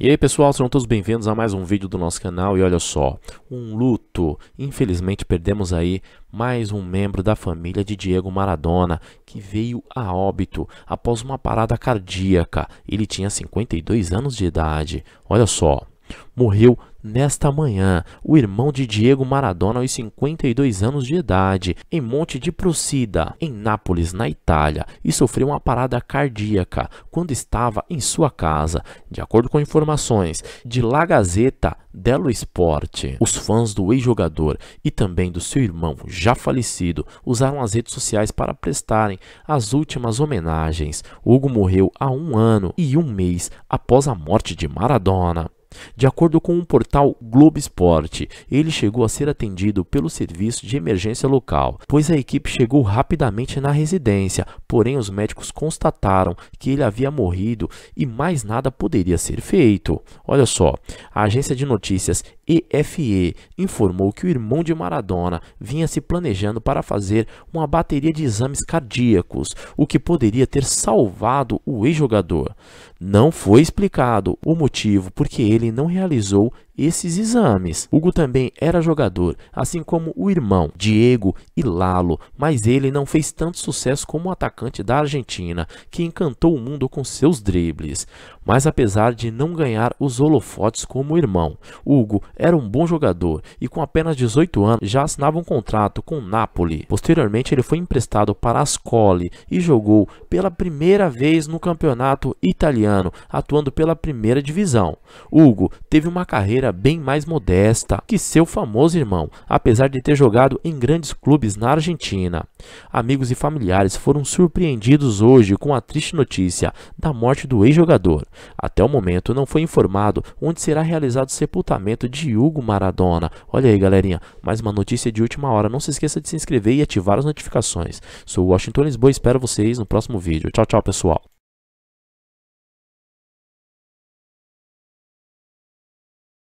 E aí pessoal, sejam todos bem-vindos a mais um vídeo do nosso canal e olha só, um luto, infelizmente perdemos aí mais um membro da família de Diego Maradona que veio a óbito após uma parada cardíaca, ele tinha 52 anos de idade, olha só, Morreu nesta manhã o irmão de Diego Maradona aos 52 anos de idade, em Monte di Procida, em Nápoles, na Itália, e sofreu uma parada cardíaca quando estava em sua casa, de acordo com informações de La Gazzetta dello Sport. Os fãs do ex-jogador e também do seu irmão já falecido usaram as redes sociais para prestarem as últimas homenagens. Hugo morreu há um ano e um mês após a morte de Maradona. De acordo com o um portal Globo Esporte, ele chegou a ser atendido pelo serviço de emergência local, pois a equipe chegou rapidamente na residência, porém os médicos constataram que ele havia morrido e mais nada poderia ser feito. Olha só, a agência de notícias EFE informou que o irmão de Maradona vinha se planejando para fazer uma bateria de exames cardíacos, o que poderia ter salvado o ex-jogador. Não foi explicado o motivo porque ele ele não realizou esses exames. Hugo também era jogador, assim como o irmão, Diego e Lalo, mas ele não fez tanto sucesso como o atacante da Argentina, que encantou o mundo com seus dribles. Mas apesar de não ganhar os holofotes como o irmão, Hugo era um bom jogador e com apenas 18 anos já assinava um contrato com o Napoli. Posteriormente ele foi emprestado para Ascoli e jogou pela primeira vez no campeonato italiano, atuando pela primeira divisão. Hugo teve uma carreira bem mais modesta que seu famoso irmão, apesar de ter jogado em grandes clubes na Argentina. Amigos e familiares foram surpreendidos hoje com a triste notícia da morte do ex-jogador. Até o momento não foi informado onde será realizado o sepultamento de Hugo Maradona. Olha aí, galerinha, mais uma notícia de última hora. Não se esqueça de se inscrever e ativar as notificações. Sou Washington Lisboa e espero vocês no próximo vídeo. Tchau, tchau, pessoal.